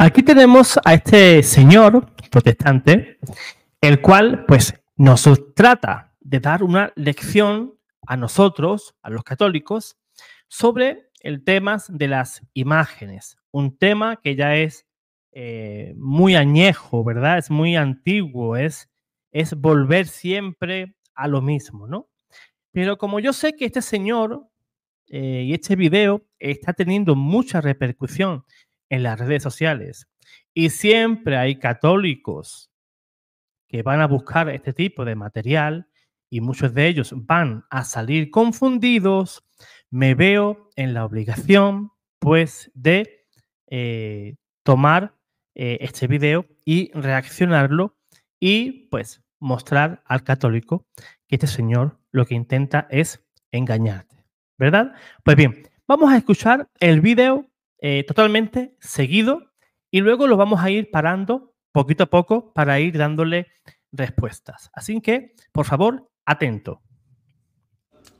Aquí tenemos a este señor protestante, el cual pues nos trata de dar una lección a nosotros, a los católicos, sobre el tema de las imágenes, un tema que ya es eh, muy añejo, ¿verdad? Es muy antiguo, es, es volver siempre a lo mismo, ¿no? Pero como yo sé que este señor eh, y este video está teniendo mucha repercusión en las redes sociales y siempre hay católicos que van a buscar este tipo de material y muchos de ellos van a salir confundidos, me veo en la obligación, pues, de eh, tomar eh, este video y reaccionarlo y, pues, mostrar al católico que este señor lo que intenta es engañarte, ¿verdad? Pues bien, vamos a escuchar el video eh, totalmente seguido y luego lo vamos a ir parando poquito a poco para ir dándole respuestas. Así que, por favor, atento.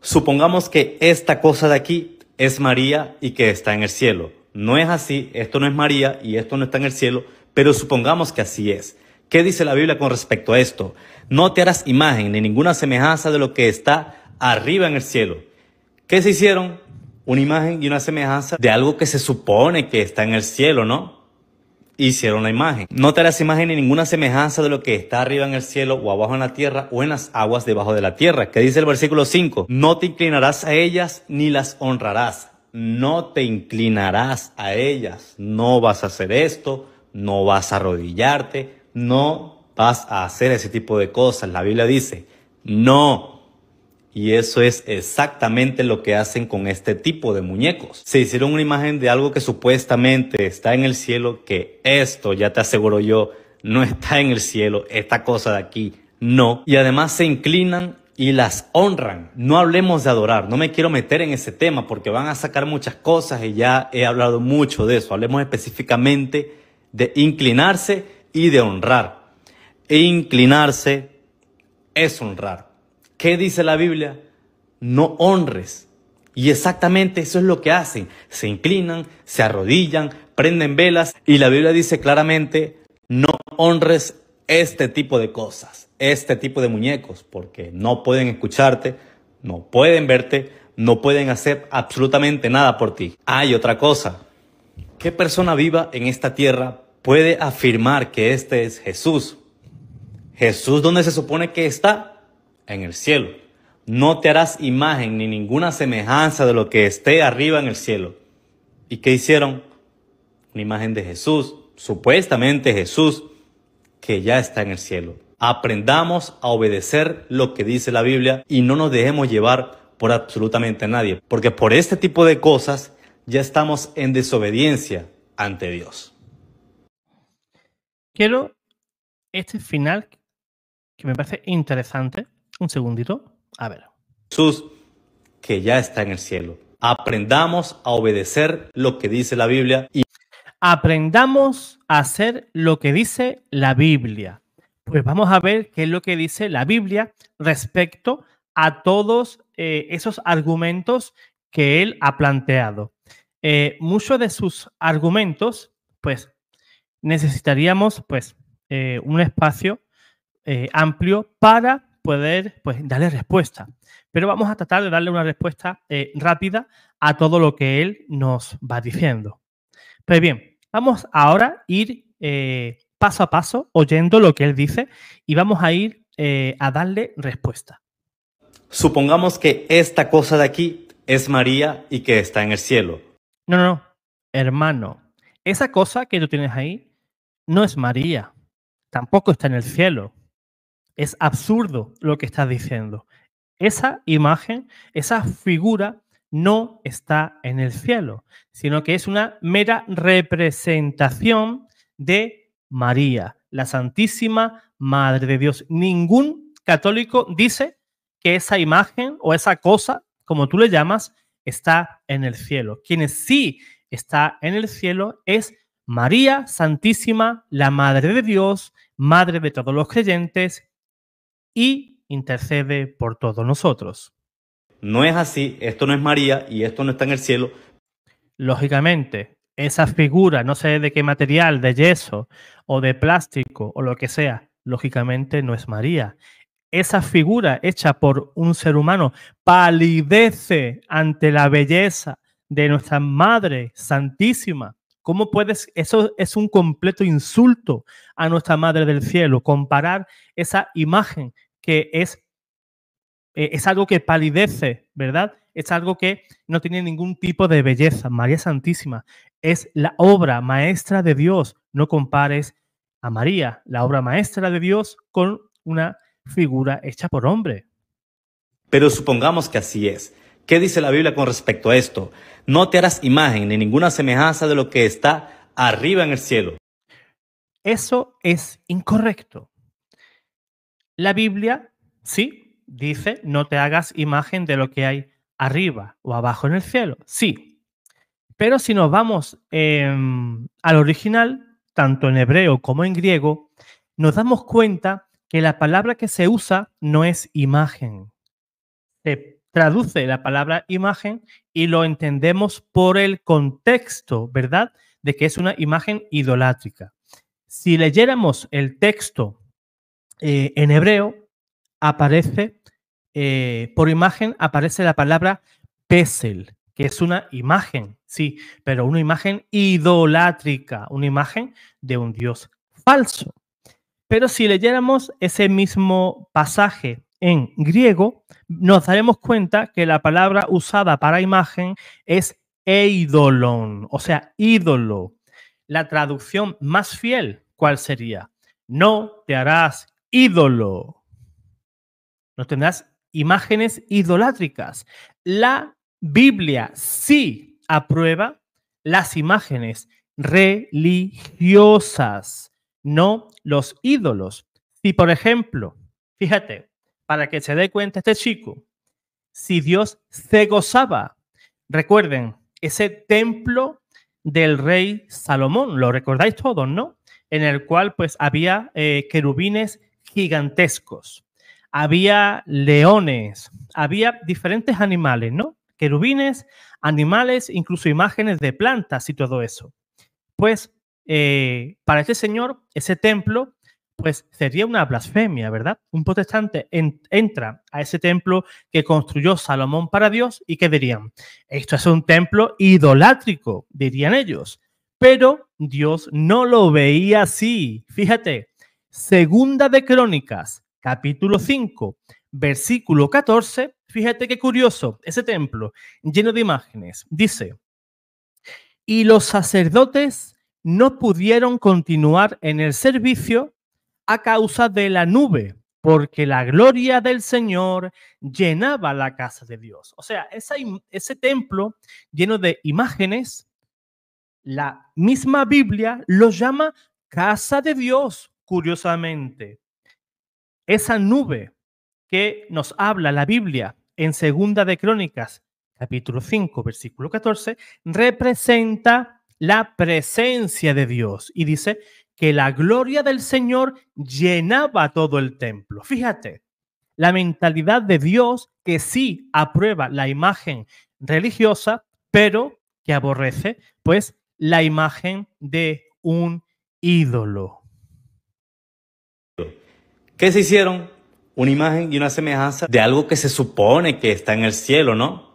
Supongamos que esta cosa de aquí es María y que está en el cielo. No es así, esto no es María y esto no está en el cielo, pero supongamos que así es. ¿Qué dice la Biblia con respecto a esto? No te harás imagen ni ninguna semejanza de lo que está arriba en el cielo. ¿Qué se hicieron? Una imagen y una semejanza de algo que se supone que está en el cielo, ¿no? hicieron la imagen. No te harás imagen ni ninguna semejanza de lo que está arriba en el cielo o abajo en la tierra o en las aguas debajo de la tierra. ¿Qué dice el versículo 5, no te inclinarás a ellas ni las honrarás. No te inclinarás a ellas. No vas a hacer esto, no vas a arrodillarte, no vas a hacer ese tipo de cosas. La Biblia dice, no. Y eso es exactamente lo que hacen con este tipo de muñecos. Se hicieron una imagen de algo que supuestamente está en el cielo, que esto, ya te aseguro yo, no está en el cielo, esta cosa de aquí, no. Y además se inclinan y las honran. No hablemos de adorar, no me quiero meter en ese tema porque van a sacar muchas cosas y ya he hablado mucho de eso. Hablemos específicamente de inclinarse y de honrar. E inclinarse es honrar. ¿Qué dice la Biblia? No honres. Y exactamente eso es lo que hacen. Se inclinan, se arrodillan, prenden velas y la Biblia dice claramente, no honres este tipo de cosas, este tipo de muñecos, porque no pueden escucharte, no pueden verte, no pueden hacer absolutamente nada por ti. Hay otra cosa. ¿Qué persona viva en esta tierra puede afirmar que este es Jesús? Jesús, ¿dónde se supone que está? en el cielo. No te harás imagen ni ninguna semejanza de lo que esté arriba en el cielo. ¿Y qué hicieron? Una imagen de Jesús, supuestamente Jesús, que ya está en el cielo. Aprendamos a obedecer lo que dice la Biblia y no nos dejemos llevar por absolutamente nadie, porque por este tipo de cosas ya estamos en desobediencia ante Dios. Quiero este final que me parece interesante un segundito. A ver. Jesús, que ya está en el cielo. Aprendamos a obedecer lo que dice la Biblia. Y... Aprendamos a hacer lo que dice la Biblia. Pues vamos a ver qué es lo que dice la Biblia respecto a todos eh, esos argumentos que él ha planteado. Eh, muchos de sus argumentos, pues necesitaríamos pues eh, un espacio amplio para poder pues, darle respuesta. Pero vamos a tratar de darle una respuesta eh, rápida a todo lo que él nos va diciendo. Pues bien, vamos ahora a ir eh, paso a paso oyendo lo que él dice y vamos a ir eh, a darle respuesta. Supongamos que esta cosa de aquí es María y que está en el cielo. No, no, no, hermano, esa cosa que tú tienes ahí no es María, tampoco está en el cielo. Es absurdo lo que estás diciendo. Esa imagen, esa figura no está en el cielo, sino que es una mera representación de María, la Santísima Madre de Dios. Ningún católico dice que esa imagen o esa cosa, como tú le llamas, está en el cielo. Quienes sí está en el cielo es María Santísima, la Madre de Dios, Madre de todos los creyentes, y intercede por todos nosotros. No es así, esto no es María y esto no está en el cielo. Lógicamente, esa figura, no sé de qué material, de yeso o de plástico o lo que sea, lógicamente no es María. Esa figura hecha por un ser humano palidece ante la belleza de nuestra Madre Santísima. ¿Cómo puedes? Eso es un completo insulto a nuestra Madre del Cielo, comparar esa imagen que es, eh, es algo que palidece, ¿verdad? Es algo que no tiene ningún tipo de belleza. María Santísima es la obra maestra de Dios. No compares a María, la obra maestra de Dios, con una figura hecha por hombre. Pero supongamos que así es. ¿Qué dice la Biblia con respecto a esto? No te harás imagen ni ninguna semejanza de lo que está arriba en el cielo. Eso es incorrecto. La Biblia, sí, dice, no te hagas imagen de lo que hay arriba o abajo en el cielo, sí. Pero si nos vamos em, al original, tanto en hebreo como en griego, nos damos cuenta que la palabra que se usa no es imagen. Se traduce la palabra imagen y lo entendemos por el contexto, ¿verdad? De que es una imagen idolátrica. Si leyéramos el texto eh, en hebreo aparece, eh, por imagen aparece la palabra pesel, que es una imagen, sí, pero una imagen idolátrica, una imagen de un dios falso. Pero si leyéramos ese mismo pasaje en griego, nos daremos cuenta que la palabra usada para imagen es eidolon, o sea, ídolo. La traducción más fiel, ¿cuál sería? No te harás ídolo. no tendrás imágenes idolátricas. La Biblia sí aprueba las imágenes religiosas, no los ídolos. Si, por ejemplo, fíjate, para que se dé cuenta este chico, si Dios se gozaba, recuerden, ese templo del rey Salomón, lo recordáis todos, ¿no? En el cual pues había eh, querubines gigantescos, había leones, había diferentes animales, ¿no? Querubines, animales, incluso imágenes de plantas y todo eso. Pues eh, para este señor, ese templo, pues sería una blasfemia, ¿verdad? Un protestante entra a ese templo que construyó Salomón para Dios y que dirían, esto es un templo idolátrico, dirían ellos, pero Dios no lo veía así. Fíjate, Segunda de Crónicas, capítulo 5, versículo 14. Fíjate qué curioso, ese templo lleno de imágenes. Dice, y los sacerdotes no pudieron continuar en el servicio a causa de la nube, porque la gloria del Señor llenaba la casa de Dios. O sea, ese templo lleno de imágenes, la misma Biblia lo llama casa de Dios curiosamente, esa nube que nos habla la Biblia en Segunda de Crónicas, capítulo 5, versículo 14, representa la presencia de Dios y dice que la gloria del Señor llenaba todo el templo. Fíjate, la mentalidad de Dios que sí aprueba la imagen religiosa, pero que aborrece, pues, la imagen de un ídolo. ¿Qué se hicieron? Una imagen y una semejanza de algo que se supone que está en el cielo, ¿no?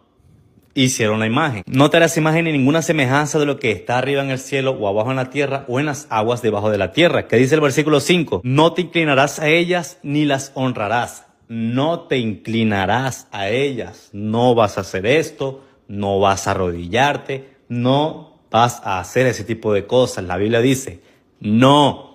Hicieron la imagen. No te harás imagen ni ninguna semejanza de lo que está arriba en el cielo o abajo en la tierra o en las aguas debajo de la tierra. ¿Qué dice el versículo 5, no te inclinarás a ellas ni las honrarás. No te inclinarás a ellas. No vas a hacer esto, no vas a arrodillarte, no vas a hacer ese tipo de cosas. La Biblia dice, no.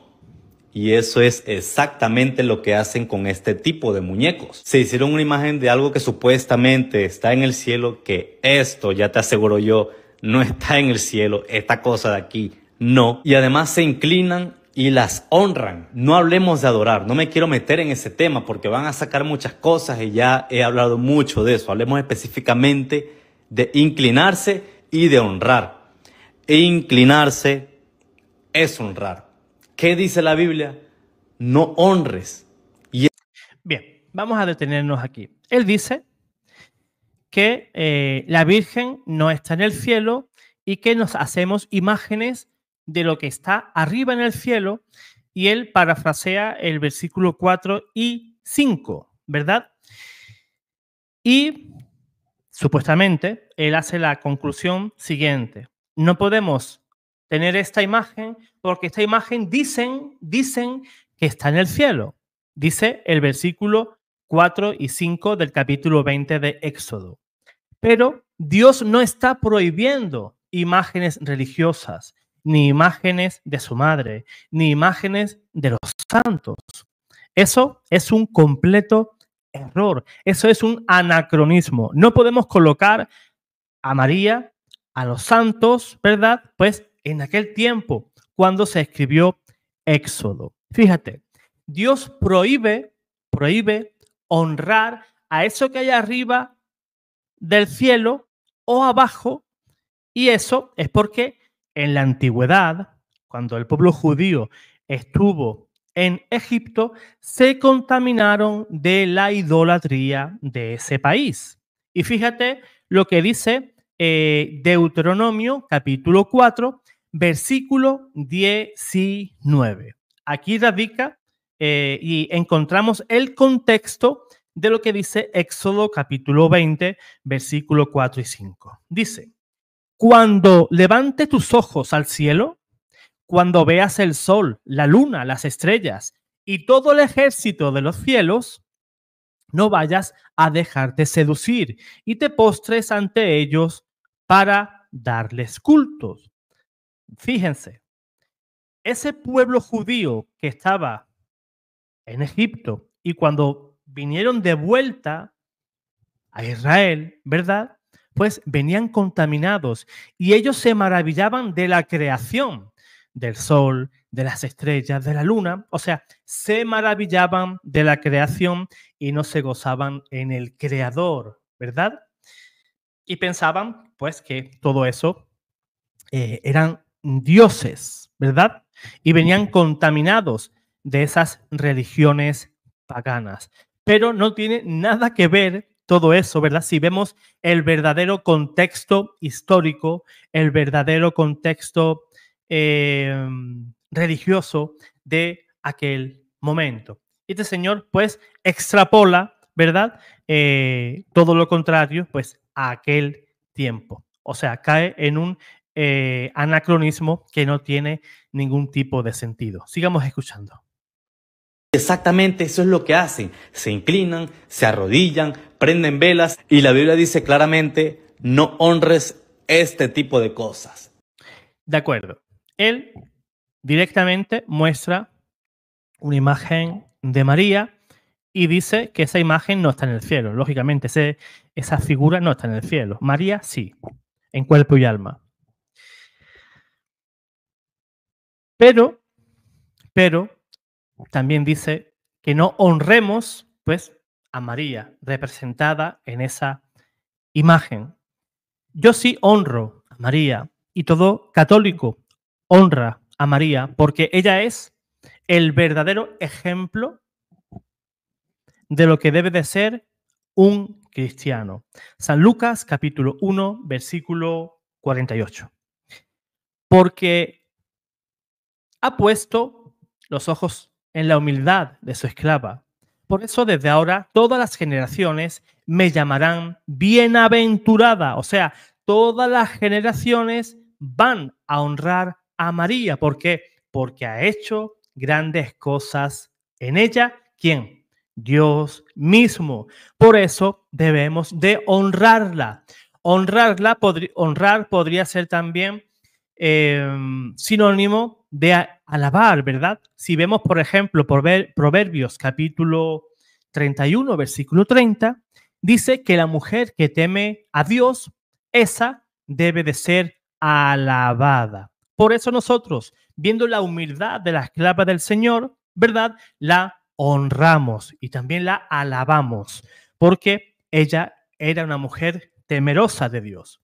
Y eso es exactamente lo que hacen con este tipo de muñecos. Se hicieron una imagen de algo que supuestamente está en el cielo, que esto, ya te aseguro yo, no está en el cielo, esta cosa de aquí, no. Y además se inclinan y las honran. No hablemos de adorar, no me quiero meter en ese tema porque van a sacar muchas cosas y ya he hablado mucho de eso. Hablemos específicamente de inclinarse y de honrar. E inclinarse es honrar. ¿Qué dice la Biblia? No honres. Bien, vamos a detenernos aquí. Él dice que eh, la Virgen no está en el cielo y que nos hacemos imágenes de lo que está arriba en el cielo y él parafrasea el versículo 4 y 5, ¿verdad? Y supuestamente él hace la conclusión siguiente. No podemos tener esta imagen, porque esta imagen dicen, dicen que está en el cielo. Dice el versículo 4 y 5 del capítulo 20 de Éxodo. Pero Dios no está prohibiendo imágenes religiosas, ni imágenes de su madre, ni imágenes de los santos. Eso es un completo error, eso es un anacronismo. No podemos colocar a María, a los santos, ¿verdad? Pues en aquel tiempo cuando se escribió Éxodo. Fíjate, Dios prohíbe, prohíbe honrar a eso que hay arriba del cielo o abajo, y eso es porque en la antigüedad, cuando el pueblo judío estuvo en Egipto, se contaminaron de la idolatría de ese país. Y fíjate lo que dice eh, Deuteronomio capítulo 4, versículo 19. Aquí radica eh, y encontramos el contexto de lo que dice Éxodo capítulo 20, versículo 4 y 5. Dice, cuando levante tus ojos al cielo, cuando veas el sol, la luna, las estrellas y todo el ejército de los cielos, no vayas a dejarte seducir y te postres ante ellos para darles cultos Fíjense, ese pueblo judío que estaba en Egipto y cuando vinieron de vuelta a Israel, ¿verdad? Pues venían contaminados y ellos se maravillaban de la creación del sol, de las estrellas, de la luna, o sea, se maravillaban de la creación y no se gozaban en el creador, ¿verdad? Y pensaban, pues, que todo eso eh, eran dioses, ¿verdad? Y venían contaminados de esas religiones paganas. Pero no tiene nada que ver todo eso, ¿verdad? Si vemos el verdadero contexto histórico, el verdadero contexto em, religioso de aquel momento. Este señor, pues, extrapola, ¿verdad? Eh, todo lo contrario, pues, a aquel tiempo. O sea, cae en un eh, anacronismo que no tiene ningún tipo de sentido. Sigamos escuchando. Exactamente eso es lo que hacen. Se inclinan, se arrodillan, prenden velas y la Biblia dice claramente, no honres este tipo de cosas. De acuerdo. Él directamente muestra una imagen de María y dice que esa imagen no está en el cielo. Lógicamente, esa figura no está en el cielo. María sí, en cuerpo y alma. Pero, pero, también dice que no honremos, pues, a María, representada en esa imagen. Yo sí honro a María y todo católico honra a María porque ella es el verdadero ejemplo de lo que debe de ser un cristiano. San Lucas capítulo 1, versículo 48. Porque ha puesto los ojos en la humildad de su esclava. Por eso desde ahora todas las generaciones me llamarán bienaventurada. O sea, todas las generaciones van a honrar a María. ¿Por qué? Porque ha hecho grandes cosas en ella. ¿Quién? Dios mismo. Por eso debemos de honrarla. Honrarla, honrar podría ser también eh, sinónimo de alabar, ¿verdad? Si vemos, por ejemplo, por ver Proverbios capítulo 31, versículo 30, dice que la mujer que teme a Dios, esa debe de ser alabada. Por eso nosotros, viendo la humildad de la esclava del Señor, ¿verdad? La honramos y también la alabamos, porque ella era una mujer temerosa de Dios.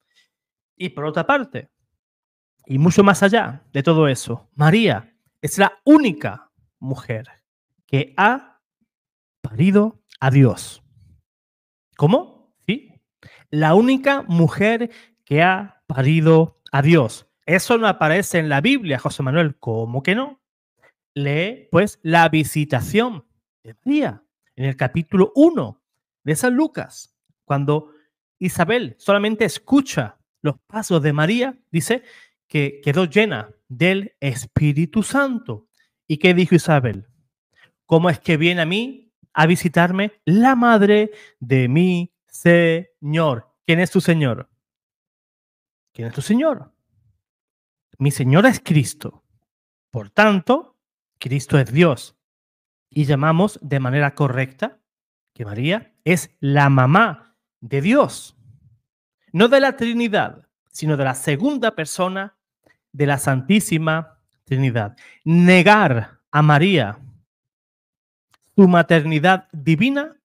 Y por otra parte, y mucho más allá de todo eso, María es la única mujer que ha parido a Dios. ¿Cómo? Sí. La única mujer que ha parido a Dios. Eso no aparece en la Biblia, José Manuel. ¿Cómo que no? Lee, pues, la visitación de María en el capítulo 1 de San Lucas, cuando Isabel solamente escucha los pasos de María, dice, que quedó llena del Espíritu Santo. ¿Y qué dijo Isabel? ¿Cómo es que viene a mí a visitarme la madre de mi Señor? ¿Quién es tu Señor? ¿Quién es tu Señor? Mi Señor es Cristo. Por tanto, Cristo es Dios. Y llamamos de manera correcta que María es la mamá de Dios, no de la Trinidad, sino de la segunda persona de la Santísima Trinidad. Negar a María su maternidad divina,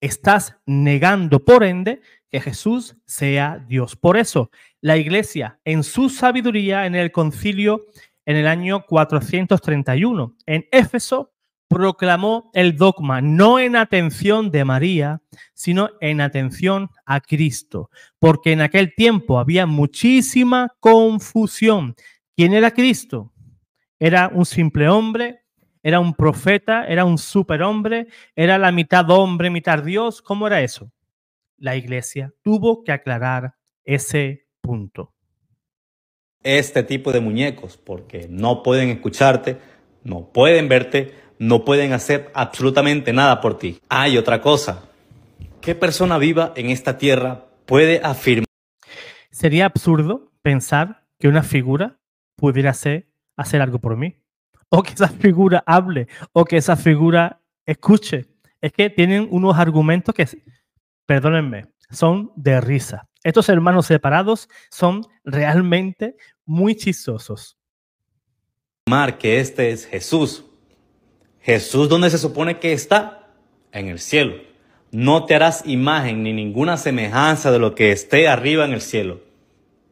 estás negando, por ende, que Jesús sea Dios. Por eso, la Iglesia, en su sabiduría, en el concilio, en el año 431, en Éfeso, proclamó el dogma, no en atención de María, sino en atención a Cristo, porque en aquel tiempo había muchísima confusión. ¿Quién era Cristo? ¿Era un simple hombre? ¿Era un profeta? ¿Era un superhombre? ¿Era la mitad hombre, mitad Dios? ¿Cómo era eso? La iglesia tuvo que aclarar ese punto. Este tipo de muñecos, porque no pueden escucharte, no pueden verte, no pueden hacer absolutamente nada por ti. Hay otra cosa. ¿Qué persona viva en esta tierra puede afirmar? Sería absurdo pensar que una figura pudiera hacer, hacer algo por mí. O que esa figura hable, o que esa figura escuche. Es que tienen unos argumentos que, perdónenme, son de risa. Estos hermanos separados son realmente muy chistosos. Mar, que este es Jesús, Jesús, ¿dónde se supone que está? En el cielo. No te harás imagen ni ninguna semejanza de lo que esté arriba en el cielo.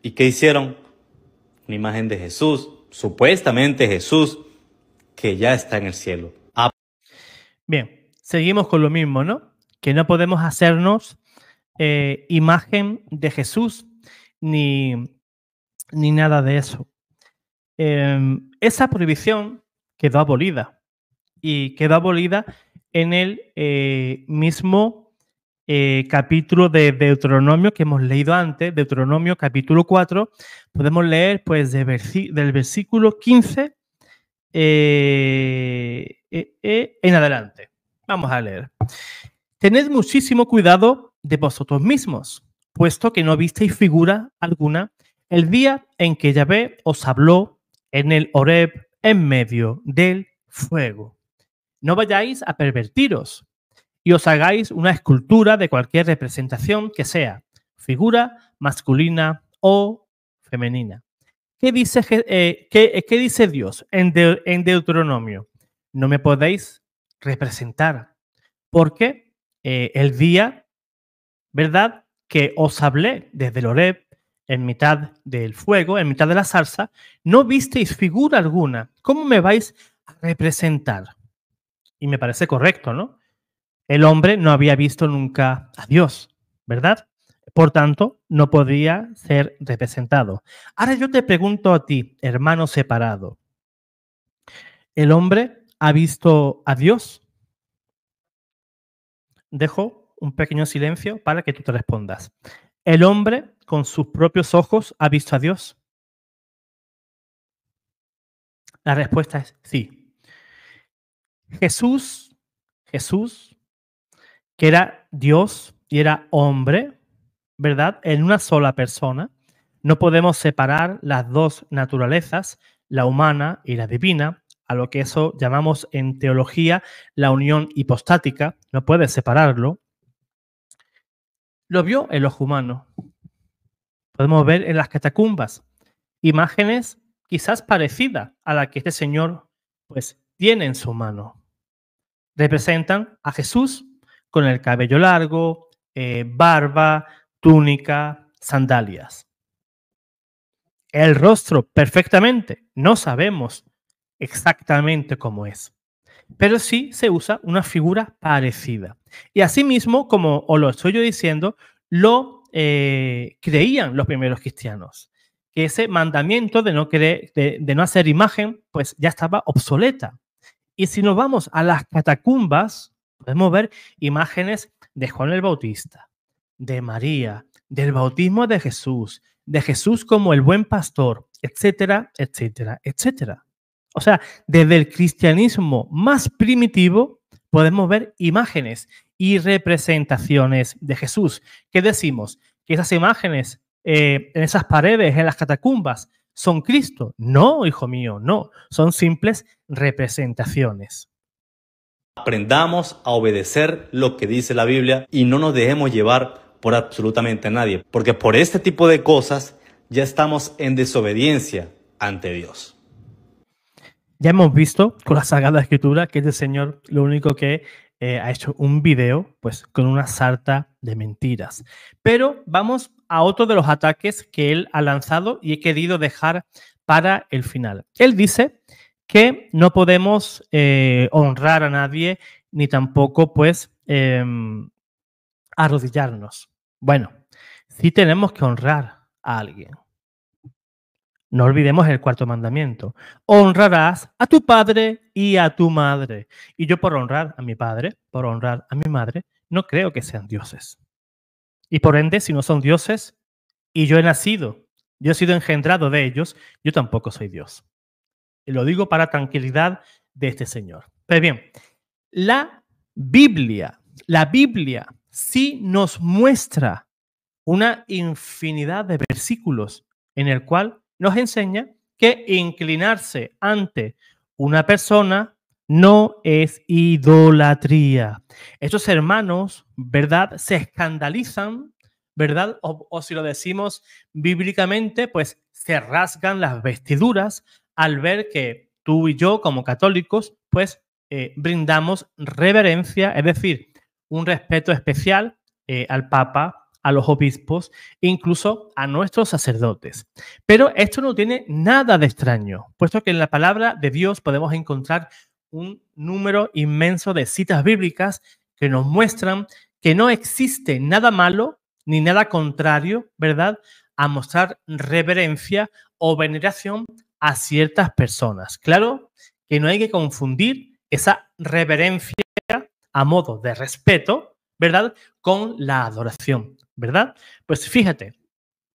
¿Y qué hicieron? Una imagen de Jesús, supuestamente Jesús, que ya está en el cielo. Ah. Bien, seguimos con lo mismo, ¿no? Que no podemos hacernos eh, imagen de Jesús ni, nada de eso. Em, esa prohibición quedó abolida y queda abolida en el eh, mismo eh, capítulo de Deuteronomio que hemos leído antes, Deuteronomio capítulo 4, podemos leer pues del versículo 15 eh, en adelante. Vamos a leer. Tened muchísimo cuidado de vosotros mismos, puesto que no visteis figura alguna el día en que Yahvé os habló en el oreb en medio del fuego no vayáis a pervertiros y os hagáis una escultura de cualquier representación que sea, figura masculina o femenina. ¿Qué dice, eh, eh, dice Dios en, Deuteronomio? No me podéis representar, porque eh, el día, ¿verdad? Que os hablé desde el Oreb, en mitad del fuego, en mitad de la salsa, no visteis figura alguna. ¿Cómo me vais a representar? y me parece correcto, ¿no? El hombre no había visto nunca a Dios, ¿verdad? Por tanto, no podía ser representado. Ahora yo te pregunto a ti, hermano separado, ¿el hombre ha visto a Dios? Dejo un pequeño silencio para que tú te respondas. ¿El hombre con sus propios ojos ha visto a Dios? La respuesta es sí. Jesús, Jesús, que era Dios y era hombre, ¿verdad? En una sola persona. No podemos separar las dos naturalezas, la humana y la divina, a lo que eso llamamos en teología la unión hipostática, no puede separarlo. Lo vio el ojo humano. Podemos ver en las catacumbas imágenes quizás parecidas a la que este señor pues tiene en su mano. Representan a Jesús con el cabello largo, eh, barba, túnica, sandalias. El rostro perfectamente, no sabemos exactamente cómo es, pero sí se usa una figura parecida. Y asimismo, como os lo estoy yo diciendo, lo eh, creían los primeros cristianos, que ese mandamiento de no, de no hacer imagen, pues ya estaba obsoleta. Y si nos vamos a las catacumbas, podemos ver imágenes de Juan el Bautista, de María, del bautismo de Jesús, de Jesús como el buen pastor, etcétera, etcétera, etcétera. O sea, desde el cristianismo más primitivo podemos ver imágenes y representaciones de Jesús. ¿Qué decimos? Que esas imágenes eh, en esas paredes, en las catacumbas, son Cristo. No, hijo mío, no. Son simples representaciones. Aprendamos a obedecer lo que dice la Biblia y no nos dejemos llevar por absolutamente nadie, porque por este tipo de cosas ya estamos en desobediencia ante Dios. Ya hemos visto con la Sagrada Escritura que este Señor lo único que eh, ha hecho un video pues con una sarta de mentiras. Pero vamos a otro de los ataques que él ha lanzado y he querido dejar para el final. Él dice que no podemos eh, honrar a nadie ni tampoco pues em, arrodillarnos. Bueno, si tenemos que honrar a alguien. No olvidemos el cuarto mandamiento. Honrarás a tu padre y a tu madre. Y yo por honrar a mi padre, por honrar a mi madre, no creo que sean dioses. Y por ende, si no son dioses, y yo he nacido, yo he sido engendrado de ellos, yo tampoco soy Dios. Y lo digo para tranquilidad de este Señor. Pues bien, la Biblia, la Biblia sí nos muestra una infinidad de versículos en el cual nos enseña que inclinarse ante una persona no es idolatría. Estos hermanos, ¿verdad? Se escandalizan, ¿verdad? O, si lo decimos bíblicamente, pues se rasgan las vestiduras al ver que tú y yo como católicos, pues eh, brindamos reverencia, es decir, un respeto especial eh, al Papa, a los obispos, incluso a nuestros sacerdotes. Pero esto no tiene nada de extraño, puesto que en la palabra de Dios podemos encontrar un número inmenso de citas bíblicas que nos muestran que no existe nada malo ni nada contrario, ¿verdad?, a mostrar reverencia o veneración a ciertas personas. Claro que no hay que confundir esa reverencia a modo de respeto, ¿verdad?, con la adoración, ¿verdad? Pues fíjate,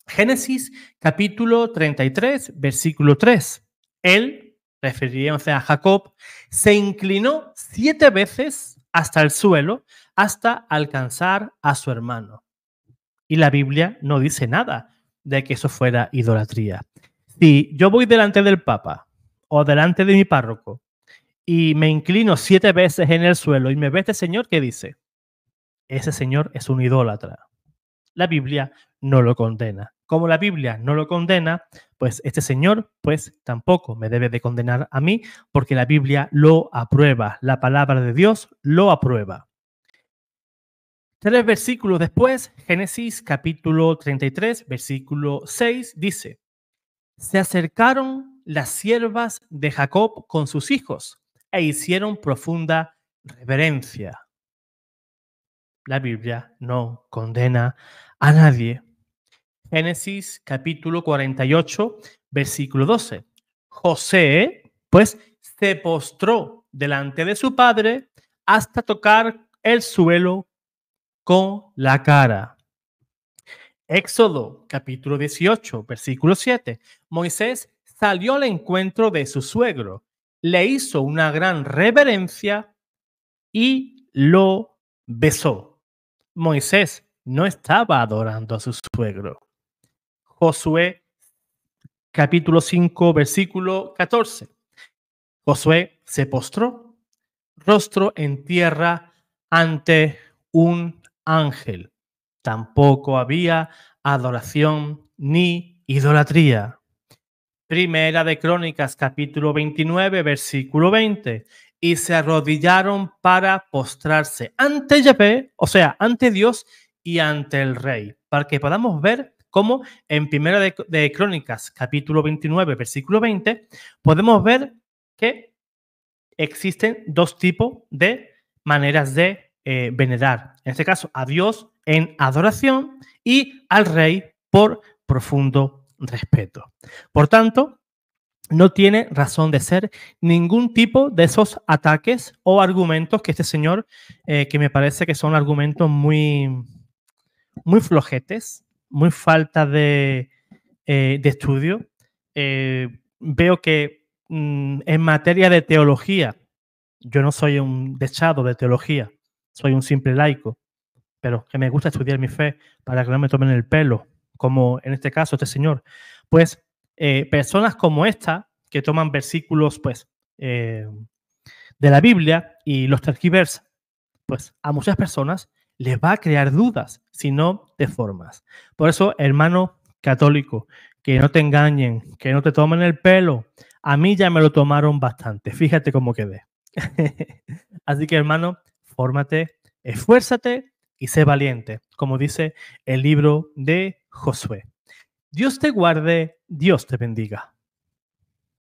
Génesis capítulo 33, versículo 3. Él, refiriéndose a Jacob, se inclinó siete veces hasta el suelo hasta alcanzar a su hermano. Y la Biblia no dice nada de que eso fuera idolatría. Si yo voy delante del Papa o delante de mi párroco y me inclino siete veces en el suelo y me ve este señor, ¿qué dice? Ese señor es un idólatra. La Biblia no lo condena como la Biblia no lo condena, pues este Señor pues tampoco me debe de condenar a mí porque la Biblia lo aprueba, la palabra de Dios lo aprueba. Tres versículos después, Génesis capítulo 33, versículo 6 dice, se acercaron las siervas de Jacob con sus hijos e hicieron profunda reverencia. La Biblia no condena a nadie. Génesis capítulo 48, versículo 12. José, pues, se postró delante de su padre hasta tocar el suelo con la cara. Éxodo capítulo 18, versículo 7. Moisés salió al encuentro de su suegro, le hizo una gran reverencia y lo besó. Moisés no estaba adorando a su suegro. Josué capítulo 5, versículo 14. Josué se postró, rostro en tierra, ante un ángel. Tampoco había adoración ni idolatría. Primera de Crónicas, capítulo 29, versículo 20. Y se arrodillaron para postrarse ante Yahvé, o sea, ante Dios y ante el rey, para que podamos ver como en Primera de, Crónicas, capítulo 29, versículo 20, podemos ver que existen dos tipos de maneras de eh, venerar. En este caso, a Dios en adoración y al rey por profundo respeto. Por tanto, no tiene razón de ser ningún tipo de esos ataques o argumentos que este señor, eh, que me parece que son argumentos muy, muy flojetes, muy falta de, eh, estudio. Eh, veo que mm, en materia de teología, yo no soy un dechado de teología, soy un simple laico, pero que me gusta estudiar mi fe para que no me tomen el pelo, como en este caso este señor. Pues eh, personas como esta, que toman versículos pues, de la Biblia y los tergiversan, pues a muchas personas les va a crear dudas si no te formas. Por eso, hermano católico, que no te engañen, que no te tomen el pelo. A mí ya me lo tomaron bastante. Fíjate cómo quedé. Así que, hermano, fórmate, esfuérzate y sé valiente, como dice el libro de Josué. Dios te guarde, Dios te bendiga.